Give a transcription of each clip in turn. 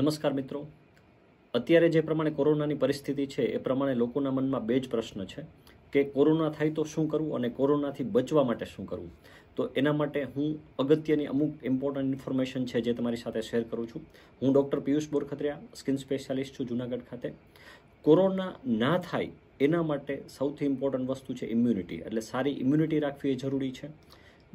નમસ્કાર મિત્રો અત્યારે જે પ્રમાણે કોરોનાની પરિસ્થિતિ છે એ પ્રમાણે લોકોના મનમાં બે જ પ્રશ્ન છે કે કોરોના થાય તો શું કરવું અને કોરોનાથી બચવા માટે શું કરવું તો એના માટે હું અગત્યની અમુક ઇમ્પોર્ટન્ટ ઇન્ફોર્મેશન છે જે તમારી સાથે શેર કરું છું હું doctor Piyush Borkhatriya skin specialist છું જુનાગઢ ખાતે કોરોના ના થાય એના માટે સૌથી ઇમ્પોર્ટન્ટ વસ્તુ છે ઇમ્યુનિટી એટલે સારી ઇમ્યુનિટી રાખવી એ જરૂરી છે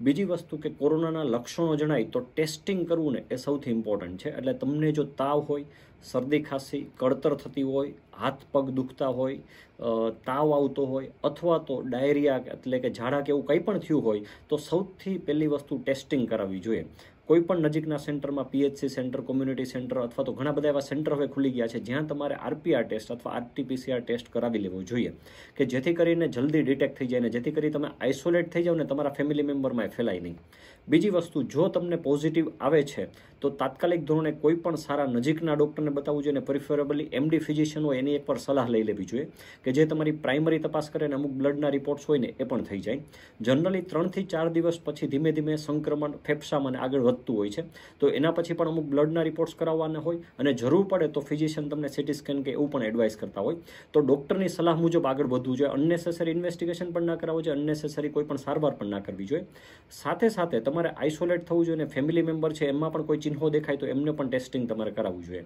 બીજી વસ્તુ કે કોરોનાના લક્ષણો જણાય તો ટેસ્ટિંગ કરવું ને એ સૌથી ઇમ્પોર્ટન્ટ છે એટલે તમને જો તાવ હોય શરદી ખાંસી કળતર થતી હોય હાથ પગ દુખતા હોય તાવ આવતો હોય અથવા તો ડાયરિયા એટલે કે ઝાડા કે એવું કંઈ પણ થયું હોય તો સૌથી પહેલી વસ્તુ ટેસ્ટિંગ કરાવવી જોઈએ કોઈપણ નજીકના સેન્ટરમાં પીએચસી સેન્ટર કોમ્યુનિટી સેન્ટર અથવા તો ઘણા બધા એવા સેન્ટર હવે ખુલી ગયા છે જ્યાં તમારે આરપીઆર ટેસ્ટ અથવા આરટીપીસીઆર ટેસ્ટ કરાવી લેવો જોઈએ કે જેથી કરીને જલ્દી ડિટેક્ટ થઈ જાય ને જેથી કરી તમે આઇસોલેટ થઈ જાઓ ને તમારા ફેમિલી મેમ્બરમાં ફેલાય નહીં બીજી વસ્તુ જો તમને પોઝિટિવ આવે છે તો તાત્કાલિક ધોરણે કોઈ પણ સારા નજીકના ડૉક્ટરને બતાવવું જોઈએ અને પ્રિફરેબલી એમડી ફિઝિશિયન હોય એની એક પર સલાહ લઈ લેવી જોઈએ કે જે તમારી પ્રાઇમરી તપાસ કરે અને અમુક બ્લડના રિપોર્ટ્સ હોય ને એ પણ થઈ જાય જનરલી ત્રણથી ચાર દિવસ પછી ધીમે ધીમે સંક્રમણ ફેફસામાં આગળ વધતું હોય છે તો એના પછી પણ અમુક બ્લડના રિપોર્ટ્સ કરાવવાના હોય અને જરૂર પડે તો ફિઝિશિયન તમને સિટી સ્કેન કે એવું પણ એડવાઇસ કરતા હોય તો ડૉક્ટરની સલાહ મુજબ આગળ વધવું જોઈએ અનનેસેસરી ઇન્વેસ્ટિગેશન પણ ના કરાવવું જોઈએ અનનેસેસરી કોઈ પણ સારવાર પણ ના કરવી જોઈએ સાથે સાથે તમારે આઇસોલેટ થવું જોઈએ અને ફેમિલી મેમ્બર છે એમાં પણ કોઈ ચિહ્નો દેખાય તો એમને પણ ટેસ્ટિંગ તમારે કરાવવું જોઈએ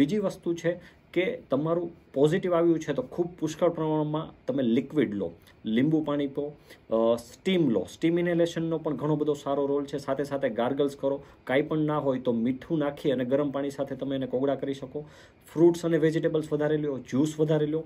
બીજી વસ્તુ છે કે તમારું પોઝિટિવ આવ્યું છે તો ખૂબ પુષ્કળ પ્રમાણમાં તમે લિક્વિડ લો લીંબુ પાણી પો સ્ટીમ લો સ્ટીમ ઇન્હેલેશનનો પણ ઘણો બધો સારો રોલ છે સાથે સાથે ગાર્ગલ્સ કરો કાંઈ પણ ના હોય તો મીઠું નાખી અને ગરમ પાણી સાથે તમે એને કોગળા કરી શકો ફ્રૂટ્સ અને વેજીટેબલ્સ વધારે લો જ્યુસ વધારે લો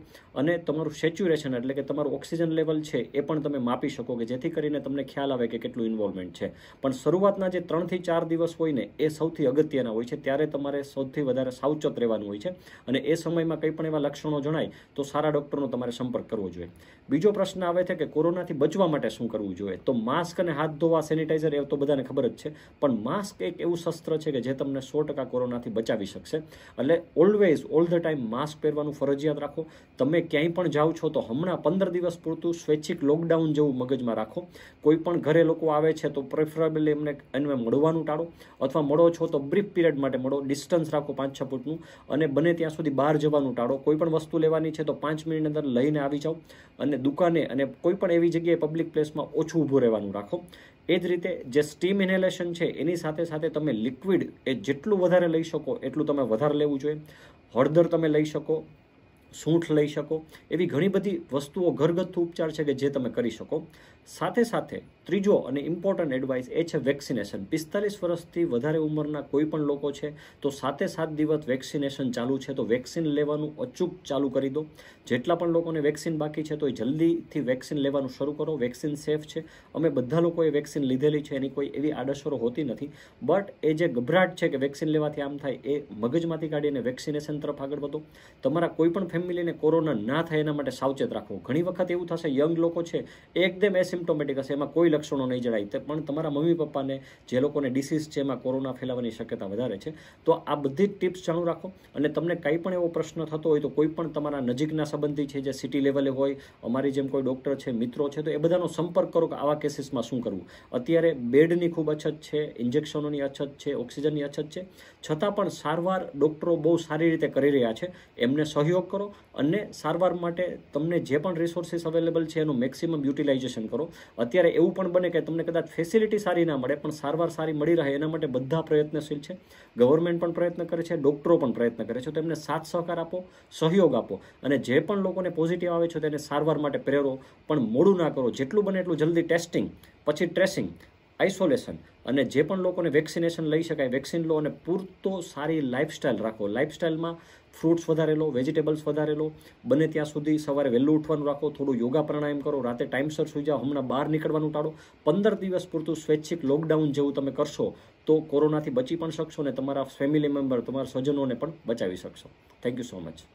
અને તમારું સેચ્યુરેશન એટલે કે તમારું ઓક્સિજન લેવલ છે એ પણ તમે માપી શકો કે જેથી કરીને તમને ખ્યાલ આવે કે કેટલું ઇન્વોલ્વમેન્ટ છે પણ શરૂઆતના જે ત્રણથી ચાર દિવસ હોય ને એ સૌથી અગત્યના હોય છે ત્યારે તમારે સૌથી વધારે સાવચેત રહેવાનું હોય છે અને એ સમયમાં કંઈ પણ એવા લક્ષણો જણાય તો સારા ડૉક્ટરનો તમારે સંપર્ક કરવો જોઈએ બીજો પ્રશ્ન આવે છે કે કોરોનાથી બચવા માટે શું કરવું જોઈએ તો માસ્ક અને હાથ ધોવા સેનિટાઈઝર એ તો બધાને ખબર જ છે પણ માસ્ક એક એવું શસ્ત્ર છે કે જે તમને સો ટકા કોરોનાથી બચાવી શકશે એટલે always all the time mask પહેરવાનું ફરજિયાત રાખો તમે ક્યાંય પણ જાઓ છો તો હમણાં પંદર દિવસ પૂરતું સ્વૈચ્છિક લોકડાઉન જેવું મગજમાં રાખો કોઈ પણ ઘરે લોકો આવે છે તો પ્રેફરેબલી એમને એને મળવાનું ટાળો અથવા મળો છો તો બ્રીફ પીરિયડ માટે મળો ડિસ્ટન્સ રાખો પાંચ છ ફૂટનું અને બને ત્યાં સુધી બહાર બહાર જવાનું ટાળો કોઈ પણ વસ્તુ લેવાની છે તો પાંચ મિનિટ અંદર લઈને આવી જાઓ અને દુકાને અને કોઈ પણ એવી જગ્યાએ પબ્લિક પ્લેસમાં ઓછું ઊભું રહેવાનું રાખો એ જ રીતે જે સ્ટીમ ઇન્હેલેશન છે એની સાથે સાથે તમે લિક્વિડ એ જેટલું વધારે લઈ શકો એટલું તમે વધારે લેવું જોઈએ હળદર તમે લઈ શકો સૂંઠ લઈ શકો એવી ઘણી બધી વસ્તુઓ ઘરગથ્થુ ઉપચાર છે કે જે તમે કરી શકો સાથે સાથે ત્રીજો અને ઇમ્પોર્ટન્ટ એડવાઇસ એ છે વેક્સિનેશન પિસ્તાલીસ વર્ષથી વધારે ઉંમરના કોઈ પણ લોકો છે તો સાતે સાત દિવસ વેક્સિનેશન ચાલુ છે તો વેક્સિન લેવાનું અચૂક ચાલુ કરી દો જેટલા પણ લોકોને વેક્સિન બાકી છે તો એ જલ્દીથી વેક્સિન લેવાનું શરૂ કરો વેક્સિન સેફ છે અમે બધા લોકોએ વેક્સિન લીધેલી છે એની કોઈ એવી આડસરો હોતી નથી બટ એ જે ગભરાટ છે કે વેક્સિન લેવાથી આમ થાય એ મગજમાંથી કાઢીને વેક્સિનેશન તરફ આગળ વધો તમારા કોઈ પણ ફેમિલીને કોરોના ના થાય એના માટે સાવચેત રાખવું ઘણી વખત એવું થશે યંગ લોકો છે એકદમ એસિમ્ટોમેટિક હશે એમાં કોઈ લક્ષણો નહીં જણાય પણ તમારા મમ્મી પપ્પાને જે લોકોને ડિસીઝ છે એમાં કોરોના ફેલાવાની શક્યતા વધારે છે તો આ બધી જ ટિપ્સ જાણું રાખો અને તમને કંઈ પણ એવો પ્રશ્ન થતો હોય તો કોઈ પણ તમારા નજીકના સંબંધી છે જે સિટી લેવલે હોય અમારી જેમ કોઈ ડૉક્ટર છે મિત્રો છે તો એ બધાનો સંપર્ક કરો કે આવા કેસીસમાં શું કરવું અત્યારે બેડની ખૂબ અછત છે ઇન્જેક્શનોની અછત છે ઓક્સિજનની અછત છે છતાં પણ સારવાર ડૉક્ટરો બહુ સારી રીતે કરી રહ્યા છે એમને સહયોગ કરો અને સારવાર માટે તમને જે પણ રિસોર્સિસ અવેલેબલ છે એનું મેક્સિમમ યુટિલાઇઝેશન કરો અત્યારે એવું પણ બને કે તમને કદાચ ફેસિલિટી સારી ના મળે પણ સારવાર સારી મળી રહે એના માટે બધા પ્રયત્નશીલ છે ગવર્મેન્ટ પણ પ્રયત્ન કરે છે ડૉક્ટરો પણ પ્રયત્ન કરે છે તો એમને સાથ સહકાર આપો સહયોગ આપો અને જે પણ લોકોને પોઝિટિવ આવે છે તેને સારવાર માટે પ્રેરો પણ મોડું ના કરો જેટલું બને એટલું જલ્દી ટેસ્ટિંગ પછી ટ્રેસિંગ આઇસોલેશન અને જે પણ લોકોને વેક્સિનેશન લઈ શકાય વેક્સિન લો અને પૂરતો સારી લાઇફસ્ટાઇલ રાખો લાઇફસ્ટાઇલમાં ફ્રૂટ્સ વધારે લો વેજીટેબલ્સ વધારે લો બને ત્યાં સુધી સવારે વહેલું ઉઠવાનું રાખો થોડું યોગા પ્રાણાયામ કરો રાતે ટાઈમસર સુઈ જાઓ હમણાં બહાર નીકળવાનું ટાળો પંદર દિવસ પૂરતું સ્વૈચ્છિક લોકડાઉન જેવું તમે કરશો તો કોરોનાથી બચી પણ શકશો અને તમારા ફેમિલી મેમ્બર તમારા સ્વજનોને પણ બચાવી શકશો થેન્ક યુ સો મચ